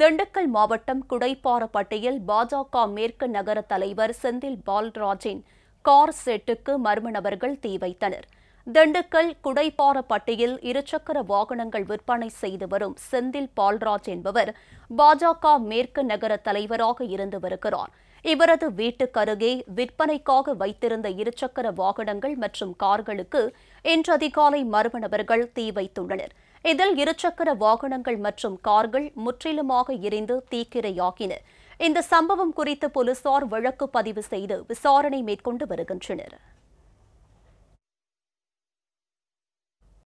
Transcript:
திண்டுக்கல் மாவட்டம் குடைப்பாறப்பட்டியில் பாஜக மேற்கு நகர தலைவர் செந்தில் பால்ராஜின் கார் செட்டுக்கு மர்ம நபர்கள் தீ வைத்தனர் திண்டுக்கல் குடைப்பாறப்பட்டியில் இருசக்கர வாகனங்கள் விற்பனை செய்து வரும் செந்தில் பால்ராஜ் என்பவர் பாஜக மேற்கு நகர தலைவராக இருந்து வருகிறார் இவரது வீட்டுக்கருகே விற்பனைக்காக வைத்திருந்த இருசக்கர வாகனங்கள் மற்றும் கார்களுக்கு இன்று அதிகாலை மர்ம நபர்கள் தீ வைத்துள்ளனர் இதில் இருசக்கர வாகனங்கள் மற்றும் கார்கள் முற்றிலுமாக எரிந்து தீக்கிரையாகின இந்த சம்பவம் குறித்து போலீசார் வழக்கு பதிவு செய்து விசாரணை மேற்கொண்டு வருகின்றனர்